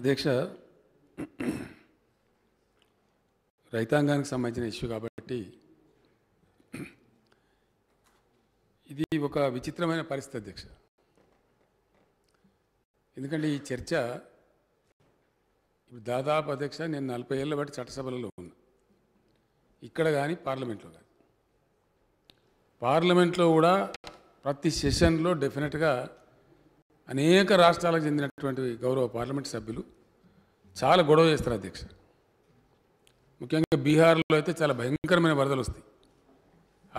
అధ్యక్ష రైతాంగానికి సంబంధించిన ఇష్యూ కాబట్టి ఇది ఒక విచిత్రమైన పరిస్థితి అధ్యక్ష ఎందుకంటే ఈ చర్చ దాదాపు అధ్యక్ష నేను నలభై ఏళ్ళ బట్టి చట్టసభలలో ఉన్నా ఇక్కడ కానీ పార్లమెంట్లో కానీ పార్లమెంట్లో కూడా ప్రతి సెషన్లో డెఫినెట్గా అనేక రాష్ట్రాలకు చెందినటువంటి గౌరవ పార్లమెంట్ సభ్యులు చాలా గొడవ చేస్తారు అధ్యక్ష ముఖ్యంగా బీహార్లో అయితే చాలా భయంకరమైన వరదలు వస్తాయి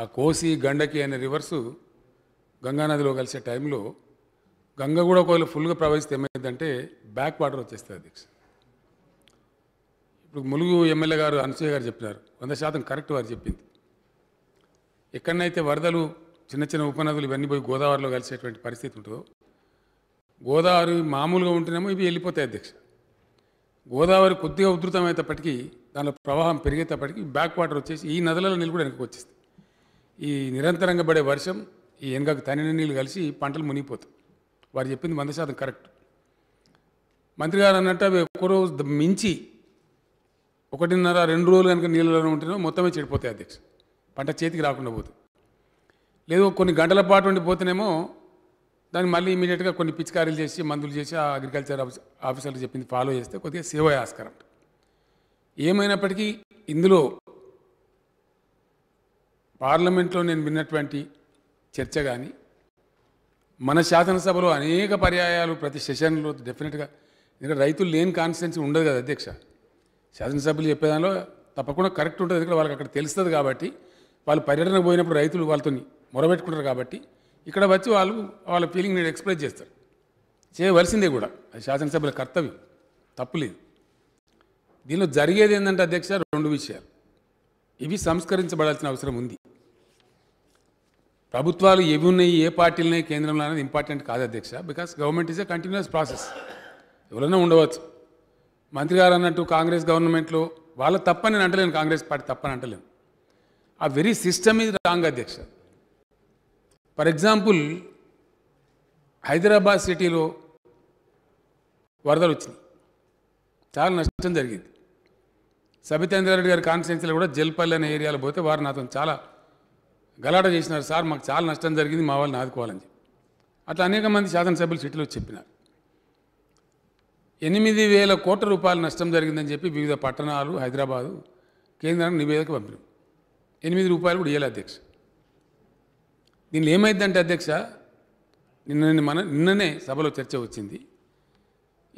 ఆ కోసి గండకి అనే రివర్సు గంగానదిలో కలిసే టైంలో గంగ కూడా ఒకవేళ ఫుల్గా ప్రవహిస్తే ఏమైందంటే బ్యాక్ వాటర్ వచ్చేస్తుంది అధ్యక్ష ఇప్పుడు ములుగు ఎమ్మెల్యే గారు అనసూయ గారు చెప్పినారు వంద శాతం కరెక్ట్ వారు చెప్పింది ఎక్కడనైతే వరదలు చిన్న చిన్న ఉపనదులు ఇవన్నీ పోయి గోదావరిలో కలిసేటువంటి పరిస్థితి ఉంటుందో గోదావరి మామూలుగా ఉంటేనేమో ఇవి వెళ్ళిపోతాయి అధ్యక్ష గోదావరి కొద్దిగా ఉధృతమయ్యేటప్పటికీ దానిలో ప్రవాహం పెరిగేటప్పటికీ బ్యాక్ వాటర్ వచ్చేసి ఈ నదులలో నీళ్ళు కూడా వెనక్కి వచ్చేస్తాయి ఈ నిరంతరంగా పడే వర్షం ఈ వెనుకకు తనిన నీళ్ళు కలిసి పంటలు మునిగిపోతాయి వారు చెప్పింది వంద శాతం కరెక్ట్ మంత్రి గారు అన్నట్టు అవి ఒక్క రోజు మించి ఒకటిన్నర రెండు రోజులు కనుక నీళ్ళలో ఉంటేనే మొత్తమే చెడిపోతాయి అధ్యక్ష పంట చేతికి రాకుండా పోతుంది లేదు కొన్ని గంటల పాటు ఉండిపోతేనేమో దానికి మళ్ళీ ఇమీడియట్గా కొన్ని పిచికారీలు చేసి మందులు చేసి ఆ అగ్రికల్చర్ ఆఫీసర్లు చెప్పింది ఫాలో చేస్తే కొద్దిగా సేవ ఆస్కారం ఏమైనప్పటికీ ఇందులో పార్లమెంట్లో నేను విన్నటువంటి చర్చ కానీ మన శాసనసభలో అనేక పర్యాయాలు ప్రతి సెషన్లో డెఫినెట్గా ఇక్కడ రైతులు లేని కాన్స్టిట్యున్సీ ఉండదు కదా అధ్యక్ష శాసనసభ్యులు చెప్పేదానిలో తప్పకుండా కరెక్ట్ ఉంటుంది ఎందుకంటే వాళ్ళకి అక్కడ తెలుస్తుంది కాబట్టి వాళ్ళు పర్యటనకు పోయినప్పుడు రైతులు వాళ్ళతో మొరబెట్టుకుంటారు కాబట్టి ఇక్కడ వచ్చి వాళ్ళు వాళ్ళ ఫీలింగ్ నేను ఎక్స్ప్రెస్ చేస్తారు చేయవలసిందే కూడా అది శాసనసభ్యుల కర్తవ్యం తప్పులేదు దీనిలో జరిగేది ఏంటంటే అధ్యక్ష రెండు విషయాలు ఇవి సంస్కరించబడాల్సిన అవసరం ఉంది ప్రభుత్వాలు ఏవి ఉన్నాయి ఏ పార్టీలు ఉన్నాయి కేంద్రంలో అనేది ఇంపార్టెంట్ కాదు అధ్యక్ష because government is a continuous process ఎవరైనా ఉండవచ్చు మంత్రి గారు అన్నట్టు కాంగ్రెస్ గవర్నమెంట్లో వాళ్ళ తప్పని అంటలేను కాంగ్రెస్ పార్టీ తప్పని అంటలేను ఆ వెరీ సిస్టమ్ ఇది రాంగ్ అధ్యక్ష ఫర్ ఎగ్జాంపుల్ హైదరాబాద్ సిటీలో వరదలు వచ్చినాయి చాలా నష్టం జరిగింది సబితేంద్రారెడ్డి గారి కాన్స్టిట్యున్సీలో కూడా జల్పల్లి అనే ఏరియాలో పోతే వారు నాతో చాలా గలాట చేసినారు సార్ మాకు చాలా నష్టం జరిగింది మా వాళ్ళని ఆదుకోవాలని అట్లా అనేక మంది శాసనసభ్యులు సిటీలో చెప్పినారు ఎనిమిది వేల కోట్ల రూపాయల నష్టం జరిగిందని చెప్పి వివిధ పట్టణాలు హైదరాబాదు కేంద్రానికి నివేదిక పంపిణీ ఎనిమిది రూపాయలు కూడా ఇయ్యాలి అధ్యక్షుడు దీనిలో ఏమైందంటే అధ్యక్ష నిన్న మన నిన్ననే సభలో చర్చ వచ్చింది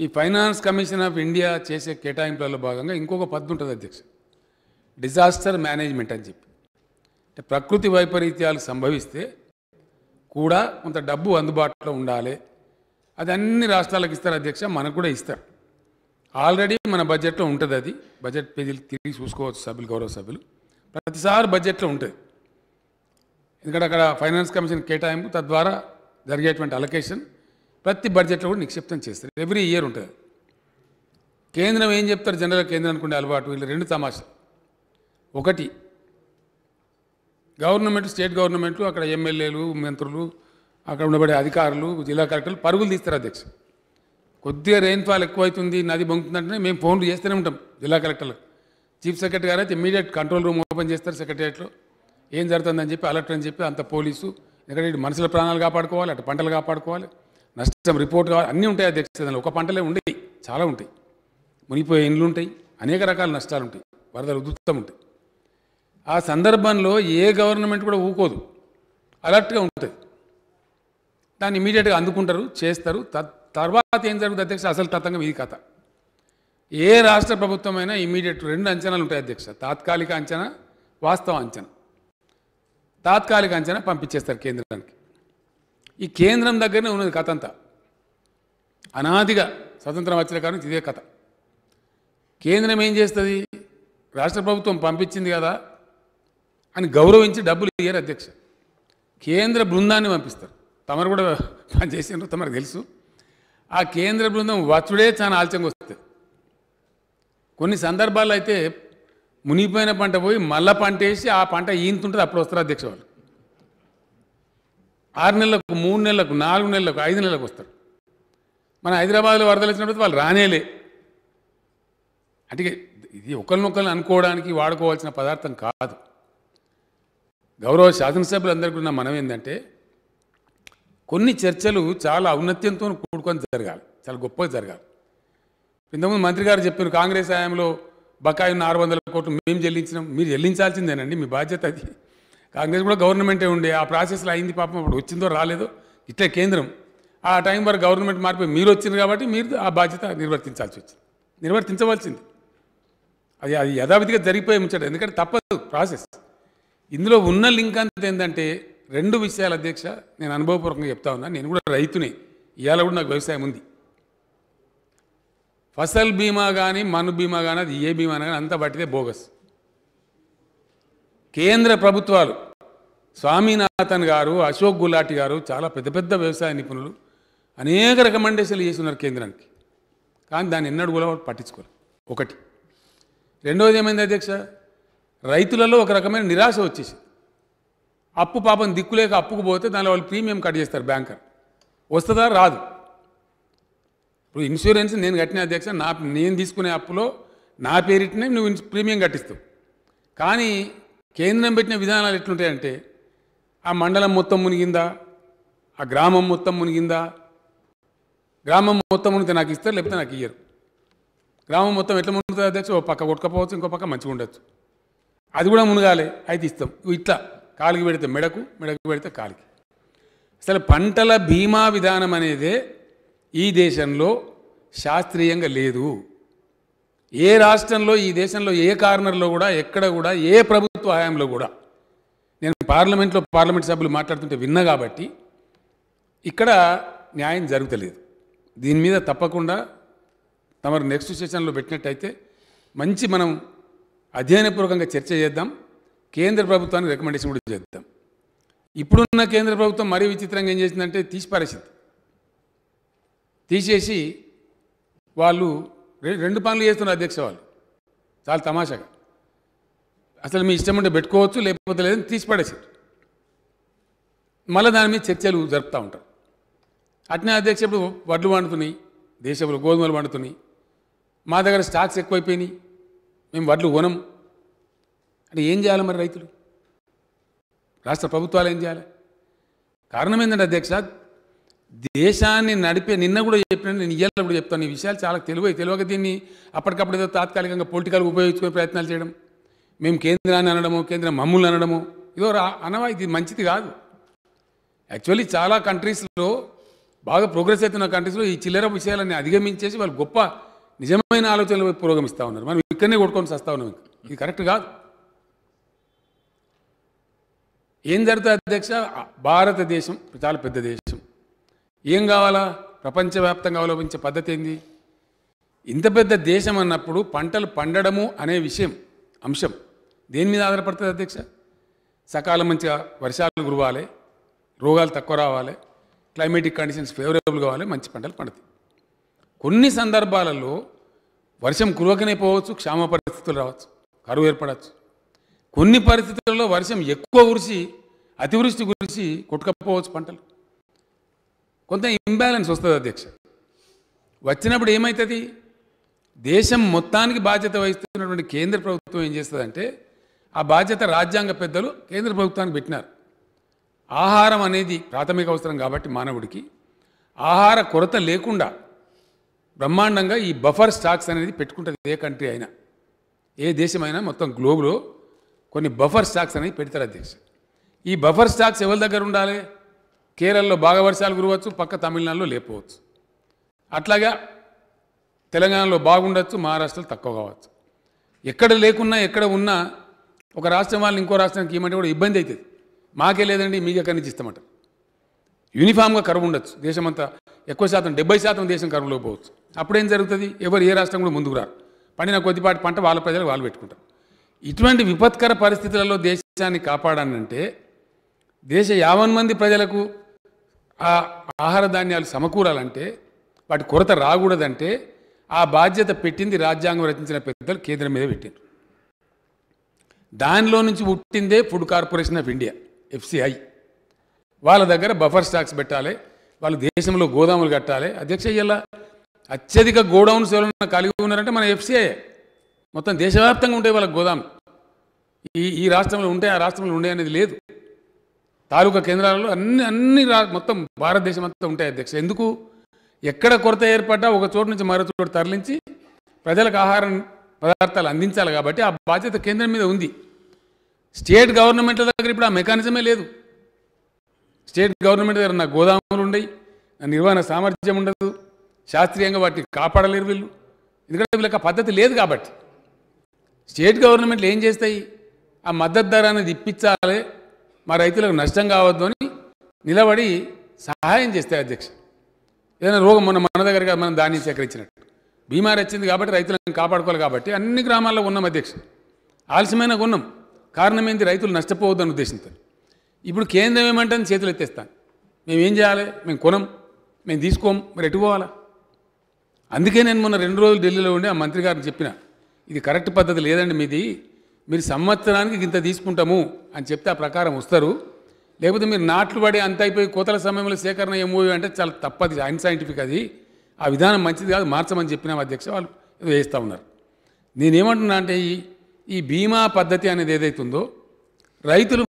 ఈ ఫైనాన్స్ కమిషన్ ఆఫ్ ఇండియా చేసే కేటాయింపులలో భాగంగా ఇంకొక పద్ధతి ఉంటుంది అధ్యక్ష డిజాస్టర్ మేనేజ్మెంట్ అని చెప్పి అంటే ప్రకృతి వైపరీత్యాలు సంభవిస్తే కూడా కొంత డబ్బు అందుబాటులో ఉండాలి అది అన్ని రాష్ట్రాలకు ఇస్తారు అధ్యక్ష మనకు కూడా ఇస్తారు ఆల్రెడీ మన బడ్జెట్లో ఉంటుంది అది బడ్జెట్ పేజీలు తిరిగి చూసుకోవచ్చు సభ్యులు గౌరవ సభ్యులు ప్రతిసారి బడ్జెట్లో ఉంటుంది ఎందుకంటే అక్కడ ఫైనాన్స్ కమిషన్ కేటాయింపు తద్వారా జరిగేటువంటి అలొకేషన్ ప్రతి బడ్జెట్లో కూడా నిక్షిప్తం చేస్తారు ఎవ్రీ ఇయర్ ఉంటుంది కేంద్రం ఏం చెప్తారు జనరల్ కేంద్రం అనుకునే అలవాటు వీళ్ళు రెండు తమాషా ఒకటి గవర్నమెంట్ స్టేట్ గవర్నమెంట్ అక్కడ ఎమ్మెల్యేలు మంత్రులు అక్కడ ఉండబడే అధికారులు జిల్లా కలెక్టర్లు పరుగులు తీస్తారు అధ్యక్ష కొద్దిగా రెయిన్ఫాల్ ఎక్కువైతుంది నది బొంగుతుందంటే మేము ఫోన్లు చేస్తూనే ఉంటాం జిల్లా కలెక్టర్లకు చీఫ్ సెక్రటరీ గారు అయితే ఇమీడియట్ కంట్రోల్ రూమ్ ఓపెన్ చేస్తారు సెక్రటరియట్లో ఏం జరుగుతుందని చెప్పి అలర్ట్ అని చెప్పి అంత పోలీసు ఎందుకంటే ఇటు మనుషుల ప్రాణాలు కాపాడుకోవాలి అటు పంటలు కాపాడుకోవాలి నష్టం రిపోర్ట్ కావాలి అన్నీ ఉంటాయి అధ్యక్ష ఒక పంటలే ఉండేవి చాలా ఉంటాయి మునిగిపోయే ఇండ్లు ఉంటాయి అనేక రకాల నష్టాలు ఉంటాయి వరదలు ఉధృతం ఉంటాయి ఆ సందర్భంలో ఏ గవర్నమెంట్ కూడా ఊకోదు అలర్ట్గా ఉంటుంది దాన్ని ఇమీడియట్గా అందుకుంటారు చేస్తారు తర్వాత ఏం జరుగుతుంది అధ్యక్ష అసలు తతంగం ఇది కథ ఏ రాష్ట్ర ప్రభుత్వమైనా ఇమీడియట్ రెండు అంచనాలు ఉంటాయి అధ్యక్ష తాత్కాలిక అంచనా వాస్తవ అంచనా తాత్కాలిక అంచనా పంపించేస్తారు కేంద్రానికి ఈ కేంద్రం దగ్గరనే ఉన్నది కథ అంతా అనాదిగా స్వతంత్రం వచ్చిన కారణం ఇదే కథ కేంద్రం ఏం చేస్తుంది రాష్ట్ర ప్రభుత్వం పంపించింది కదా అని గౌరవించి డబ్బులు ఇయ్యారు అధ్యక్ష కేంద్ర బృందాన్ని పంపిస్తారు తమరు కూడా చేసినారు తమరు తెలుసు ఆ కేంద్ర బృందం వచ్చుడే చాలా ఆలస్యంగా వస్తుంది కొన్ని సందర్భాల్లో అయితే మునిగిపోయిన పంట పోయి మళ్ళా పంట వేసి ఆ పంట ఈంతుంటుంది అప్పుడు వస్తారు అధ్యక్ష వాళ్ళు ఆరు నెలలకు మూడు నెలలకు నాలుగు నెలలకు ఐదు నెలలకు వస్తారు మన హైదరాబాద్లో వరదలు వచ్చినప్పుడు వాళ్ళు రానేలే అంటే ఇది ఒకరినొకరిని అనుకోవడానికి వాడుకోవాల్సిన పదార్థం కాదు గౌరవ శాసనసభ్యులందరికీ ఉన్న మనం ఏంటంటే కొన్ని చర్చలు చాలా ఔన్నత్యంతో కూడుకొని జరగాలి చాలా గొప్పగా జరగాలి ఇంతకుముందు మంత్రి గారు చెప్పారు కాంగ్రెస్ హయాంలో బకాయి ఉన్న ఆరు వందల కోట్లు మేము చెల్లించినాం మీరు చెల్లించాల్సిందేనండి మీ బాధ్యత అది కాంగ్రెస్ కూడా గవర్నమెంటే ఉండే ఆ ప్రాసెస్లో అయింది పాపం అప్పుడు వచ్చిందో రాలేదో ఇట్లే కేంద్రం ఆ టైం వరకు గవర్నమెంట్ మార్పు మీరు వచ్చింది కాబట్టి మీరు ఆ బాధ్యత నిర్వర్తించాల్సి వచ్చింది నిర్వర్తించవలసింది అది అది యథావిధిగా జరిగిపోయి ముచ్చట ఎందుకంటే తప్పదు ప్రాసెస్ ఇందులో ఉన్న లింక్ అంత ఏంటంటే రెండు విషయాలు అధ్యక్ష నేను అనుభవపూర్వకంగా చెప్తా ఉన్నా నేను కూడా రైతునే ఇవాళ కూడా నాకు వ్యవసాయం ఉంది ఫసల్ బీమా కానీ మను బీమా కానీ అది ఏ బీమా కానీ అంతా పట్టితే బోగస్ కేంద్ర ప్రభుత్వాలు స్వామినాథన్ గారు అశోక్ గులాటి గారు చాలా పెద్ద పెద్ద వ్యవసాయ నిపుణులు అనేక రికమెండేషన్లు చేస్తున్నారు కేంద్రానికి కానీ దాన్ని ఎన్నడూ కూడా పట్టించుకోరు ఒకటి రెండవది ఏమైంది అధ్యక్ష రైతులలో ఒక రకమైన నిరాశ వచ్చేసి అప్పు పాపం దిక్కులేక అప్పుకు పోతే దానిలో వాళ్ళు ప్రీమియం కట్ చేస్తారు బ్యాంకర్ వస్తుందా రాదు ఇప్పుడు ఇన్సూరెన్స్ నేను కట్టిన అధ్యక్ష నా నేను తీసుకునే అప్పులో నా పేరిటనే నువ్వు ప్రీమియం కట్టిస్తావు కానీ కేంద్రం పెట్టిన విధానాలు ఎట్లుంటాయంటే ఆ మండలం మొత్తం మునిగిందా ఆ గ్రామం మొత్తం మునిగిందా గ్రామం మొత్తం మునిగితే నాకు ఇస్తారు లేకపోతే నాకు ఇయ్యరు గ్రామం మొత్తం ఎట్లా మునుగుతుంది అధ్యక్ష ఓ పక్క కొట్టుకపోవచ్చు ఇంకో పక్క మంచిగా ఉండొచ్చు అది కూడా మునగాలి అయితే ఇస్తాం ఇట్లా కాలికి పెడితే మెడకు మెడకు పెడితే కాలికి అసలు పంటల బీమా విధానం అనేదే ఈ దేశంలో శాస్త్రీయంగా లేదు ఏ రాష్ట్రంలో ఈ దేశంలో ఏ కార్నర్లో కూడా ఎక్కడ కూడా ఏ ప్రభుత్వ హయాంలో కూడా నేను పార్లమెంట్లో పార్లమెంట్ సభ్యులు మాట్లాడుతుంటే విన్న కాబట్టి ఇక్కడ న్యాయం జరుగుతలేదు దీని మీద తప్పకుండా తమరు నెక్స్ట్ సెషన్లో పెట్టినట్టయితే మంచి మనం అధ్యయనపూర్వకంగా చర్చ చేద్దాం కేంద్ర ప్రభుత్వానికి రికమెండేషన్ కూడా చేద్దాం ఇప్పుడున్న కేంద్ర ప్రభుత్వం మరీ విచిత్రంగా ఏం చేసిందంటే తీసి తీసేసి వాళ్ళు రెండు పనులు చేస్తున్నారు అధ్యక్ష వాళ్ళు చాలా తమాషాగా అసలు మీ ఇష్టం ఉంటే పెట్టుకోవచ్చు లేకపోతే లేదని తీసి పడేసారు మళ్ళీ దాని మీద చర్చలు జరుపుతూ ఉంటారు అట్నే అధ్యక్ష ఇప్పుడు వడ్లు వండుతున్నాయి దేశంలో గోధుమలు వండుతున్నాయి మా దగ్గర స్టాక్స్ ఎక్కువైపోయినాయి మేము వడ్లు కొనం అంటే ఏం చేయాలి మరి రైతులు రాష్ట్ర ప్రభుత్వాలు ఏం చేయాలి కారణం ఏంటంటే అధ్యక్ష దేశాన్ని నడిపే నిన్న కూడా చెప్పిన నేను ఇయ్యాల కూడా చెప్తాను ఈ విషయాలు చాలా తెలివై తెలివక దీన్ని అప్పటికప్పుడు ఏదో తాత్కాలికంగా పొలిటికల్ ఉపయోగించుకునే ప్రయత్నాలు చేయడం మేము కేంద్రాన్ని అనడము కేంద్రం మమ్ములు అనడము ఇదో అనవా ఇది మంచిది కాదు యాక్చువల్లీ చాలా కంట్రీస్లో బాగా ప్రోగ్రెస్ అవుతున్న కంట్రీస్లో ఈ చిల్లర విషయాలన్నీ అధిగమించేసి వాళ్ళు గొప్ప నిజమైన ఆలోచనలు పురోగమిస్తూ ఉన్నారు మనం ఇక్కడనే కొట్టుకొని వస్తూ ఉన్నాం ఇది కరెక్ట్ కాదు ఏం జరుగుతుంది అధ్యక్ష భారతదేశం చాలా పెద్ద దేశం ఏం కావాలా ప్రపంచవ్యాప్తంగా అవలంబించే పద్ధతి ఏంది ఇంత పెద్ద దేశం అన్నప్పుడు పంటలు పండడము అనే విషయం అంశం దేని మీద ఆధారపడుతుంది అధ్యక్ష సకాలం మంచిగా వర్షాలు కురవాలి రోగాలు తక్కువ రావాలి క్లైమేటిక్ కండిషన్స్ ఫేవరబుల్ కావాలి మంచి పంటలు పండుతాయి కొన్ని సందర్భాలలో వర్షం కురవకనే పోవచ్చు క్షామ పరిస్థితులు రావచ్చు కరువు ఏర్పడవచ్చు కొన్ని పరిస్థితులలో వర్షం ఎక్కువ కురిసి అతివృష్టి కురిసి కొట్టుకపోవచ్చు పంటలు కొంత ఇంబ్యాలెన్స్ వస్తుంది అధ్యక్ష వచ్చినప్పుడు ఏమవుతుంది దేశం మొత్తానికి బాధ్యత వహిస్తున్నటువంటి కేంద్ర ప్రభుత్వం ఏం చేస్తుందంటే ఆ బాధ్యత రాజ్యాంగ పెద్దలు కేంద్ర ప్రభుత్వానికి పెట్టినారు ఆహారం అనేది ప్రాథమిక అవసరం కాబట్టి మానవుడికి ఆహార కొరత లేకుండా బ్రహ్మాండంగా ఈ బఫర్ స్టాక్స్ అనేది పెట్టుకుంటుంది ఏ కంట్రీ అయినా ఏ దేశమైనా మొత్తం గ్లోబ్లో కొన్ని బఫర్ స్టాక్స్ అనేవి పెడతారు అధ్యక్ష ఈ బఫర్ స్టాక్స్ ఎవరి దగ్గర ఉండాలి కేరళలో బాగా వర్షాలు కురవచ్చు పక్క తమిళనాడులో లేకపోవచ్చు అట్లాగా తెలంగాణలో బాగుండొచ్చు మహారాష్ట్రలో తక్కువ కావచ్చు ఎక్కడ లేకున్నా ఎక్కడ ఉన్నా ఒక రాష్ట్రం వాళ్ళని ఇంకో రాష్ట్రానికి ఏమంటే కూడా ఇబ్బంది అవుతుంది మాకే లేదండి మీకు ఎక్కడి నుంచి ఇస్తామంట యూనిఫామ్గా కరువు ఉండొచ్చు దేశమంతా ఎక్కువ శాతం డెబ్బై శాతం దేశం కరువులో పోవచ్చు అప్పుడేం జరుగుతుంది ఎవరు ఏ రాష్ట్రం కూడా ముందుకు రారు పండిన కొద్దిపాటి పంట వాళ్ళ ప్రజలు వాళ్ళు పెట్టుకుంటారు ఇటువంటి విపత్కర పరిస్థితులలో దేశాన్ని కాపాడానంటే దేశ యావన్ మంది ప్రజలకు ఆ ఆహార ధాన్యాలు సమకూరాలంటే వాటి కొరత రాకూడదంటే ఆ బాధ్యత పెట్టింది రాజ్యాంగం రచించిన పెద్దలు కేంద్రం మీద పెట్టింది దానిలో నుంచి పుట్టిందే food corporation of India FCI వాళ్ళ దగ్గర బఫర్ స్టాక్స్ పెట్టాలి వాళ్ళు దేశంలో గోదాములు కట్టాలి అధ్యక్ష అయ్యేలా అత్యధిక గోడౌన్స్ ఎవరైనా కలిగి ఉన్నారంటే మన ఎఫ్సిఐ మొత్తం దేశవ్యాప్తంగా ఉంటాయి వాళ్ళ గోదాములు ఈ ఈ రాష్ట్రంలో ఉంటాయి ఆ రాష్ట్రంలో ఉండే అనేది లేదు తాలూకా కేంద్రాలలో అన్ని అన్ని మొత్తం భారతదేశం అంతా ఉంటాయి అధ్యక్ష ఎందుకు ఎక్కడ కొరత ఏర్పడ్డా ఒక చోటు నుంచి మరో చోటు తరలించి ప్రజలకు ఆహారం పదార్థాలు అందించాలి కాబట్టి ఆ బాధ్యత కేంద్రం మీద ఉంది స్టేట్ గవర్నమెంట్ల దగ్గర ఇప్పుడు ఆ మెకానిజమే లేదు స్టేట్ గవర్నమెంట్ దగ్గర నా గోదాములు ఉండయి నా నిర్వహణ సామర్థ్యం ఉండదు శాస్త్రీయంగా వాటిని కాపాడలేరు వీళ్ళు ఎందుకంటే వీళ్ళకి పద్ధతి లేదు కాబట్టి స్టేట్ గవర్నమెంట్లు ఏం చేస్తాయి ఆ మద్దతు ధర అనేది ఇప్పించాలి మా రైతులకు నష్టం కావద్దు అని నిలబడి సహాయం చేస్తే అధ్యక్ష ఏదైనా రోగం మన మన దగ్గర మనం దాన్ని సేకరించినట్టు బీమార్ వచ్చింది కాబట్టి రైతులను కాపాడుకోవాలి కాబట్టి అన్ని గ్రామాల్లో ఉన్నాం అధ్యక్ష ఆలస్యమైన ఉన్నాం కారణం ఏంటి రైతులు నష్టపోవద్దని ఉద్దేశంతో ఇప్పుడు కేంద్రం ఏమంటుంది చేతులు ఎత్తేస్తాను మేము ఏం చేయాలి మేము కొనం మేము తీసుకోం మరి ఎట్టుకోవాలా అందుకే నేను మొన్న రెండు రోజులు ఢిల్లీలో ఉండి ఆ మంత్రి గారిని చెప్పిన ఇది కరెక్ట్ పద్ధతి లేదండి మీది మీరు సంవత్సరానికి ఇంత తీసుకుంటాము అని చెప్తే ఆ ప్రకారం వస్తారు లేకపోతే మీరు నాట్లు పడి అంత అయిపోయి కోతల సమయంలో సేకరణ ఏమో అంటే చాలా తప్పది అన్సైంటిఫిక్ అది ఆ విధానం మంచిది కాదు మార్చమని చెప్పిన అధ్యక్ష వాళ్ళు వేస్తూ ఉన్నారు నేనేమంటున్నా అంటే ఈ ఈ బీమా పద్ధతి అనేది ఏదైతుందో రైతులు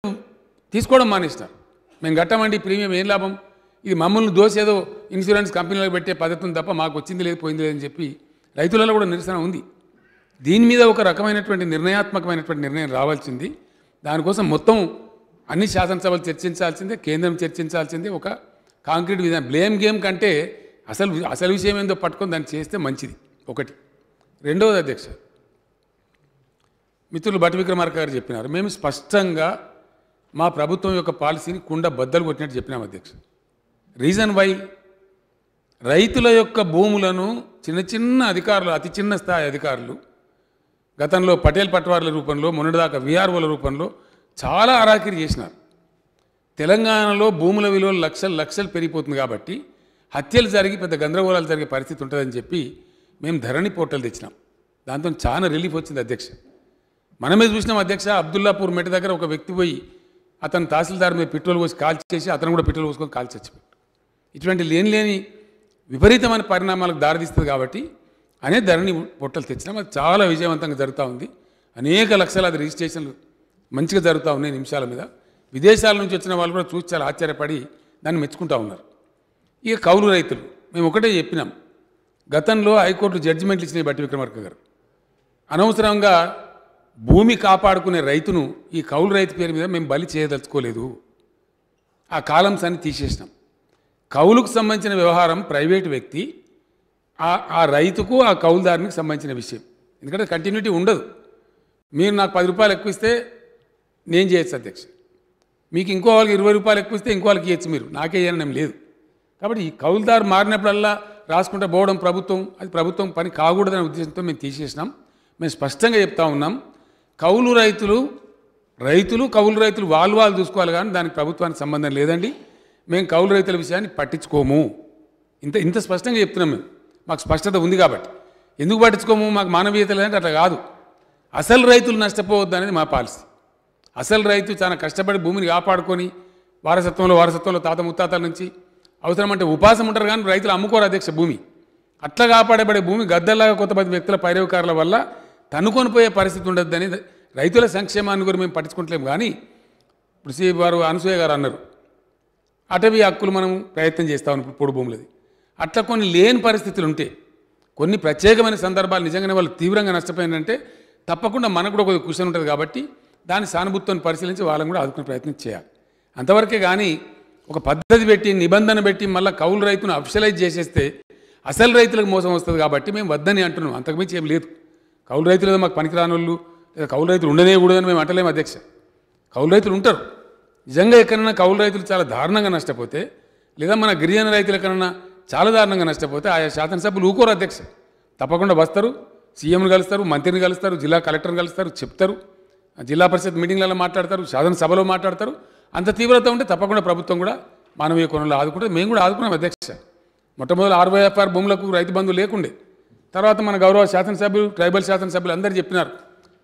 తీసుకోవడం మానేస్తారు మేము కట్టమండి ప్రీమియం ఏం లాభం ఇది మమ్మల్ని దోసేదో ఇన్సూరెన్స్ కంపెనీలో పెట్టే పద్ధతిని తప్ప మాకు వచ్చింది లేదు పోయింది లేదని చెప్పి రైతులలో కూడా నిరసన ఉంది దీని మీద ఒక రకమైనటువంటి నిర్ణయాత్మకమైనటువంటి నిర్ణయం రావాల్సింది దానికోసం మొత్తం అన్ని శాసనసభలు చర్చించాల్సిందే కేంద్రం చర్చించాల్సిందే ఒక కాంక్రీట్ విధానం బ్లేమ్ గేమ్ కంటే అసలు అసలు విషయం ఏందో పట్టుకొని దాన్ని చేస్తే మంచిది ఒకటి రెండవది అధ్యక్ష మిత్రులు బట్ విక్రమార్క గారు చెప్పినారు మేము స్పష్టంగా మా ప్రభుత్వం యొక్క పాలసీని కుండ బద్దలు కొట్టినట్టు చెప్పినాం అధ్యక్ష రీజన్ వై రైతుల యొక్క భూములను చిన్న చిన్న అధికారులు అతి చిన్న స్థాయి అధికారులు గతంలో పటేల్ పట్వార్ల రూపంలో మొన్నటిదాకా విఆర్ఓల రూపంలో చాలా అరాకిరి చేసినారు తెలంగాణలో భూముల విలువలు లక్షలు లక్షలు పెరిగిపోతుంది కాబట్టి హత్యలు జరిగి పెద్ద గందరగోళాలు జరిగే పరిస్థితి ఉంటుందని చెప్పి మేము ధరణి పోర్టల్ తెచ్చినాం దాంతో చాలా రిలీఫ్ వచ్చింది అధ్యక్ష మనమే చూసినాం అధ్యక్ష అబ్దుల్లాపూర్ మెట దగ్గర ఒక వ్యక్తి పోయి అతను తహసీల్దార్ మీద పెట్రోల్ పోసి కాల్ చేసి అతను కూడా పెట్రోల్ పోసుకొని కాల్చి చచ్చిపోయాడు ఇటువంటి లేని లేని విపరీతమైన పరిణామాలకు దారితీస్తుంది కాబట్టి అనే ధరణి పొట్టలు తెచ్చినాం అది చాలా విజయవంతంగా జరుగుతూ ఉంది అనేక లక్షలాది రిజిస్ట్రేషన్లు మంచిగా జరుగుతూ ఉన్నాయి నిమిషాల మీద విదేశాల నుంచి వచ్చిన వాళ్ళు కూడా చూసి చాలా ఆశ్చర్యపడి దాన్ని మెచ్చుకుంటూ ఉన్నారు ఇక కౌలు రైతులు మేము ఒకటే చెప్పినాం గతంలో హైకోర్టు జడ్జిమెంట్లు ఇచ్చినాయి బట్టి విక్రమార్క గారు అనవసరంగా భూమి కాపాడుకునే రైతును ఈ కౌలు రైతు పేరు మీద మేము బలి చేయదలుచుకోలేదు ఆ కాలమ్స్ అని తీసేసినాం కౌలుకు సంబంధించిన వ్యవహారం ప్రైవేటు వ్యక్తి ఆ రైతుకు ఆ కౌలుదారునికి సంబంధించిన విషయం ఎందుకంటే కంటిన్యూటీ ఉండదు మీరు నాకు పది రూపాయలు ఎక్కువ ఇస్తే నేను చేయొచ్చు అధ్యక్ష మీకు ఇంకో వాళ్ళకి ఇరవై రూపాయలు ఎక్కువ ఇస్తే ఇంకో వాళ్ళకి ఇవ్వచ్చు మీరు నాకే చేయడం లేదు కాబట్టి ఈ కౌలుదారు మారినప్పుడల్లా రాసుకుంటే పోవడం ప్రభుత్వం అది ప్రభుత్వం పని కాకూడదనే ఉద్దేశంతో మేము తీసేసినాం మేము స్పష్టంగా చెప్తా ఉన్నాం కౌలు రైతులు రైతులు కౌలు రైతులు వాళ్ళు వాళ్ళు చూసుకోవాలి కానీ దానికి ప్రభుత్వానికి సంబంధం లేదండి మేము కౌలు రైతుల విషయాన్ని పట్టించుకోము ఇంత ఇంత స్పష్టంగా చెప్తున్నాం మేము మాకు స్పష్టత ఉంది కాబట్టి ఎందుకు పట్టించుకోము మాకు మానవీయత లేదంటే అట్లా కాదు అసలు రైతులు నష్టపోవద్దు అనేది మా పాలసీ అసలు రైతు చాలా కష్టపడి భూమిని కాపాడుకొని వారసత్వంలో వారసత్వంలో తాత ముత్తాతల నుంచి అవసరమంటే ఉపాసం ఉంటారు కానీ రైతులు అమ్ముకోరు అధ్యక్ష భూమి అట్లా కాపాడబడే భూమి గద్దల్లాగా కొంతమంది వ్యక్తుల పైరవకారుల వల్ల తనుకొని పోయే పరిస్థితి ఉండద్దని రైతుల సంక్షేమాన్ని కూడా మేము పట్టించుకుంటలేము కానీ ఇప్పుడు వారు అనసూయ గారు అన్నారు అటవీ హక్కులు మనం ప్రయత్నం చేస్తాం ఇప్పుడు పొడి భూములది అట్లా కొన్ని లేని పరిస్థితులు ఉంటాయి కొన్ని ప్రత్యేకమైన సందర్భాలు నిజంగానే వాళ్ళు తీవ్రంగా నష్టపోయిందంటే తప్పకుండా మనకు కూడా ఒక క్వశ్చన్ ఉంటుంది కాబట్టి దాని సానుభూతిని పరిశీలించి వాళ్ళని కూడా ఆదుకునే ప్రయత్నం చేయాలి అంతవరకే కానీ ఒక పద్ధతి పెట్టి నిబంధన పెట్టి మళ్ళీ కౌలు రైతును అఫిషలైజ్ చేసేస్తే అసలు రైతులకు మోసం వస్తుంది కాబట్టి మేము వద్దని అంటున్నాం అంతకుమించి ఏం లేదు కౌలు రైతులు మాకు పనికిరాని వాళ్ళు లేదా కౌలు రైతులు ఉండనే కూడదని మేము అంటలేము అధ్యక్ష కౌలు రైతులు ఉంటారు నిజంగా ఎక్కడైనా కౌలు రైతులు చాలా దారుణంగా నష్టపోతే లేదా మన గిరిజన రైతులు ఎక్కడన్నా చాలా దారుణంగా నష్టపోతే ఆయా శాసనసభ్యులు ఊకోరు అధ్యక్ష తప్పకుండా వస్తారు సీఎంను కలుస్తారు మంత్రిని కలుస్తారు జిల్లా కలెక్టర్ని కలుస్తారు చెప్తారు జిల్లా పరిషత్ మీటింగ్లలో మాట్లాడతారు శాసనసభలో మాట్లాడతారు అంత తీవ్రత ఉంటే తప్పకుండా ప్రభుత్వం కూడా మానవీయ కోణంలో ఆదుకుంటే మేము కూడా ఆదుకున్నాం అధ్యక్ష మొట్టమొదటి ఆర్వైఎఫ్ఆర్ భూములకు రైతు బంధు లేకుండే తర్వాత మన గౌరవ శాసనసభ్యులు ట్రైబల్ శాసనసభ్యులు అందరూ చెప్పినారు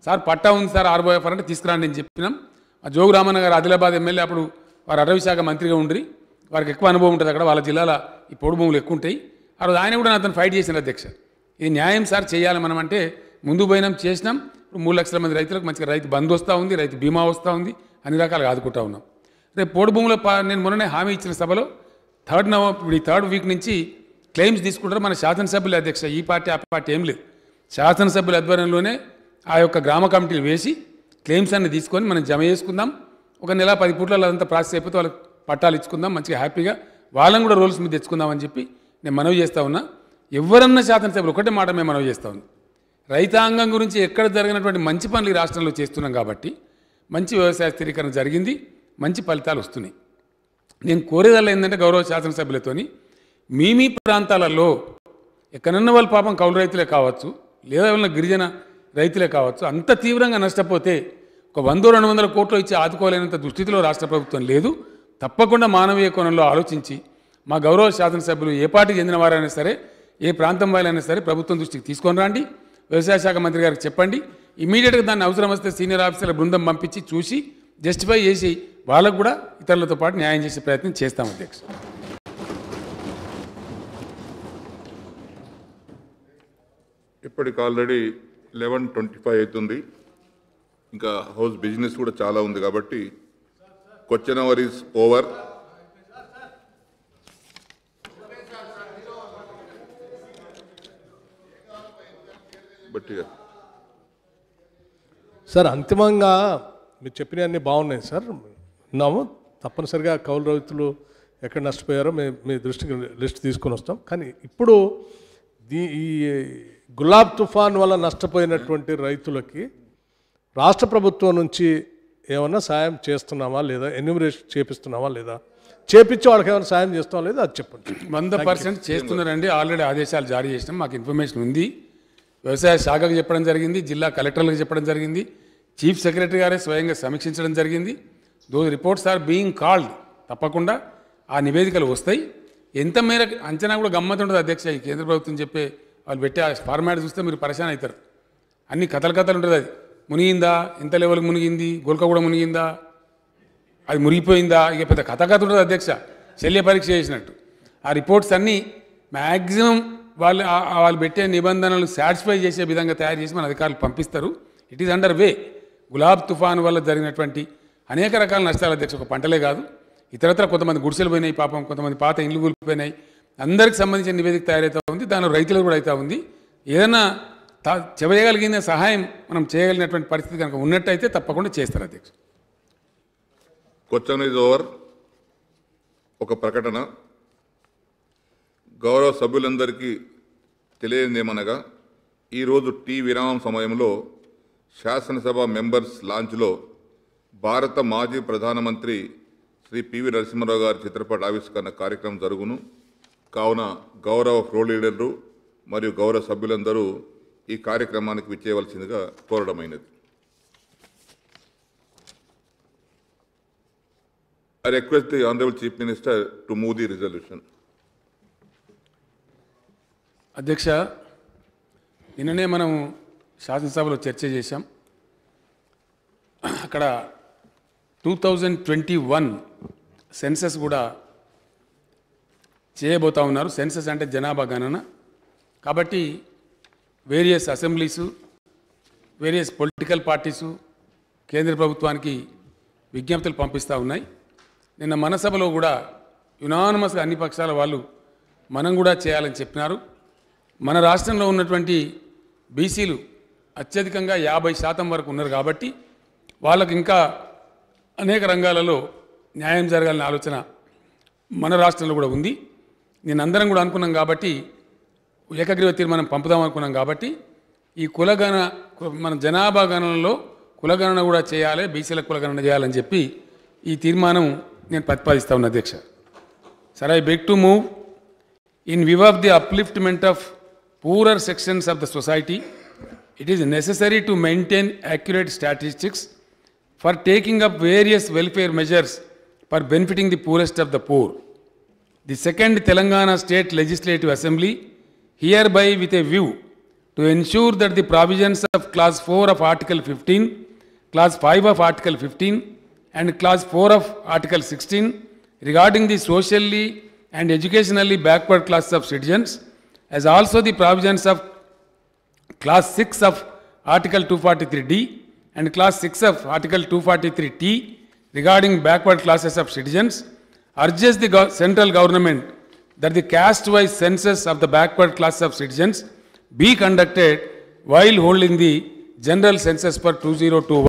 సార్ పట్టా ఉంది సార్ ఆర్వైఎఫ్ఆర్ అంటే తీసుకురాండి అని చెప్పినాం జోగు రామన్న గారు ఆదిలాబాద్ ఎమ్మెల్యే అప్పుడు వారు అటవీ శాఖ మంత్రిగా ఉండి వారికి ఎక్కువ అనుభవం ఉంటుంది అక్కడ వాళ్ళ జిల్లాల ఈ పొడు భూములు ఎక్కువ ఉంటాయి ఆ రోజు ఆయన కూడా అతను ఫైట్ చేసిన అధ్యక్ష ఇది న్యాయం సార్ చేయాలి మనం అంటే ముందు పోయినాం చేసినాం ఇప్పుడు మూడు లక్షల మంది రైతులకు మంచిగా రైతు బంద్ వస్తూ ఉంది రైతు బీమా వస్తూ ఉంది అన్ని రకాలుగా ఆదుకుంటా ఉన్నాం రేపు పోడు భూముల నేను మొన్ననే హామీ ఇచ్చిన సభలో థర్డ్ నవంబర్ ఈ థర్డ్ వీక్ నుంచి క్లెయిమ్స్ తీసుకుంటారు మన శాసనసభ్యుల అధ్యక్ష ఈ పార్టీ ఆ పార్టీ ఏం లేదు శాసనసభ్యుల ఆధ్వర్యంలోనే ఆ యొక్క గ్రామ కమిటీలు వేసి క్లెయిమ్స్ అన్ని తీసుకొని మనం జమ చేసుకుందాం ఒక నెల పది పూట్లలో అదంతా ప్రాసెస్ అయిపోతే వాళ్ళకి పట్టాలు ఇచ్చుకుందాం మంచిగా హ్యాపీగా వాళ్ళని కూడా రోల్స్ మీద తెచ్చుకుందామని చెప్పి నేను మనవి చేస్తూ ఉన్నా ఎవరన్నా శాసనసభలు ఒకటే మాట మేము మనవి చేస్తూ ఉంది రైతాంగం గురించి ఎక్కడ జరిగినటువంటి మంచి పనులు ఈ రాష్ట్రంలో చేస్తున్నాం కాబట్టి మంచి వ్యవసాయ స్థిరీకరణ జరిగింది మంచి ఫలితాలు వస్తున్నాయి నేను కోరేదల్లా ఏంటంటే గౌరవ శాసనసభ్యులతో మీ మీ ప్రాంతాలలో ఎక్కడన్నా వాళ్ళు పాపం కౌలు రైతులే కావచ్చు లేదా వాళ్ళ గిరిజన రైతులే కావచ్చు అంత తీవ్రంగా నష్టపోతే ఒక వందో రెండు వందల కోట్లు ఇచ్చి ఆదుకోలేనంత దుస్థితిలో రాష్ట్ర ప్రభుత్వం లేదు తప్పకుండా మానవీయ కోణంలో ఆలోచించి మా గౌరవ శాసనసభ్యులు ఏ పార్టీకి చెందిన వారైనా సరే ఏ ప్రాంతం వాళ్ళైనా సరే ప్రభుత్వం దృష్టికి తీసుకొని రండి వ్యవసాయ శాఖ మంత్రి గారికి చెప్పండి ఇమీడియట్గా దాన్ని అవసరం వస్తే సీనియర్ ఆఫీసర్ల బృందం పంపించి చూసి జస్టిఫై చేసి వాళ్ళకు కూడా ఇతరులతో పాటు న్యాయం చేసే ప్రయత్నం చేస్తాం అధ్యక్ష ఇప్పటికి ఆల్రెడీ లెవెన్ ట్వంటీ ఫైవ్ అవుతుంది ఇంకా హౌస్ బిజినెస్ కూడా చాలా ఉంది కాబట్టి క్వశ్చన్ అవర్ ఈస్ ఓవర్ బట్టిగా సార్ అంతిమంగా మీరు చెప్పినవన్నీ బాగున్నాయి సార్ ఉన్నాము తప్పనిసరిగా కౌలు రైతులు ఎక్కడ నష్టపోయారో మేము మీ దృష్టికి లిస్ట్ తీసుకొని వస్తాం కానీ ఇప్పుడు దీ ఈ గులాబ్ తుఫాన్ వల్ల నష్టపోయినటువంటి రైతులకి రాష్ట్ర ప్రభుత్వం నుంచి ఏమన్నా సాయం చేస్తున్నావా లేదా ఎన్యూమరేషన్ చేపిస్తున్నావా లేదా చేపించి వాళ్ళకి ఏమైనా సాయం చేస్తున్నావా లేదా అది చెప్పండి వంద పర్సెంట్ చేస్తున్నారండి ఆల్రెడీ ఆదేశాలు జారీ చేసినాం మాకు ఇన్ఫర్మేషన్ ఉంది వ్యవసాయ శాఖకు చెప్పడం జరిగింది జిల్లా కలెక్టర్లకు చెప్పడం జరిగింది చీఫ్ సెక్రటరీ గారే స్వయంగా సమీక్షించడం జరిగింది though reports are being called తప్పకుండా ఆ నివేదికలు వస్తాయి ఎంత మేర అంచనా కూడా గమ్మత్ ఉండదు అధ్యక్ష ఈ కేంద్ర ప్రభుత్వం చెప్పే వాళ్ళు పెట్టే ఆ ఫార్మాట్ చూస్తే మీరు పరిశాన్ అవుతారు అన్ని కథలు కథలు ఉంటుంది అది మునిగిందా ఎంత లెవెల్కి మునిగింది గోల్క కూడా మునిగిందా అది మునిగిపోయిందా ఇక పెద్ద కథ కథ ఉంటుంది అధ్యక్ష శల్య పరీక్ష చేసినట్టు ఆ రిపోర్ట్స్ అన్నీ మ్యాక్సిమం వాళ్ళు వాళ్ళు పెట్టే నిబంధనలు సాటిస్ఫై చేసే విధంగా తయారు చేసి మన అధికారులు పంపిస్తారు it is under way Gulab తుఫాను వల్ల జరిగినటువంటి అనేక రకాల నష్టాలు అధ్యక్ష ఒక పంటలే కాదు ఇతరత్ర కొంతమంది గుడిసెలు పోయినాయి పాపం కొంతమంది పాత ఇండ్లు కూలిపోయినాయి అందరికి సంబంధించిన నివేదిక తయారవుతూ ఉంది దానిలో రైతులకు కూడా అవుతూ ఉంది ఏదైనా తా చేయగలిగిన సహాయం మనం చేయగలిగినటువంటి పరిస్థితి కనుక ఉన్నట్టయితే తప్పకుండా చేస్తారు అధ్యక్ష క్వశ్చన్ ఇస్ ఓవర్ ఒక ప్రకటన గౌరవ సభ్యులందరికీ తెలియదేమనగా ఈరోజు టీ విరామం సమయంలో శాసనసభ మెంబర్స్ లాంచ్లో భారత మాజీ ప్రధానమంత్రి శ్రీ పివి నరసింహరావు గారి చిత్రపట ఆవిష్కరణ కార్యక్రమం జరుగును కావున గౌరవ ఫ్లో లీడర్లు మరియు గౌరవ సభ్యులందరూ ఈ కార్యక్రమానికి విచ్చేయవలసిందిగా కోరడమైనది I request the honourable chief minister to move the resolution అధ్యక్ష నిన్ననే మనం శాసనసభలో చర్చ చేశాం అక్కడ two thousand twenty one census కూడా చేయబోతా ఉన్నారు సెన్సస్ అంటే జనాభా గణన కాబట్టి various assemblies various political parties కేంద్ర ప్రభుత్వానికి విజ్ఞప్తులు పంపిస్తూ ఉన్నాయి నిన్న మన సభలో కూడా యునానమస్గా అన్ని పక్షాల వాళ్ళు మనం కూడా చేయాలని చెప్పినారు మన రాష్ట్రంలో ఉన్నటువంటి బీసీలు అత్యధికంగా యాభై శాతం వరకు ఉన్నారు కాబట్టి వాళ్ళకి ఇంకా అనేక రంగాలలో న్యాయం జరగాలనే ఆలోచన మన రాష్ట్రంలో కూడా ఉంది నేను అందరం కూడా అనుకున్నాం కాబట్టి ఏకగ్రీవ తీర్మానం పంపుదాం అనుకున్నాం కాబట్టి ఈ కులగణ మన జనాభా గణనలో కులగణన కూడా చేయాలి బీసీల కులగణన చేయాలని చెప్పి ఈ తీర్మానం నేను ప్రతిపాదిస్తా ఉన్నా అధ్యక్ష sir I beg to move in view of the upliftment of poorer sections of the society it is necessary to maintain accurate statistics for taking up various welfare measures for benefiting the poorest of the poor the second Telangana state legislative assembly hereby with a view to ensure that the provisions of Clause 4 of Article 15, Clause 5 of Article 15 and Clause 4 of Article 16 regarding the socially and educationally backward classes of citizens as also the provisions of Clause 6 of Article 243D and Clause 6 of Article 243T regarding backward classes of citizens urges the go central government that the caste-wise census of the backward class of citizens be conducted while holding the general census for 2021.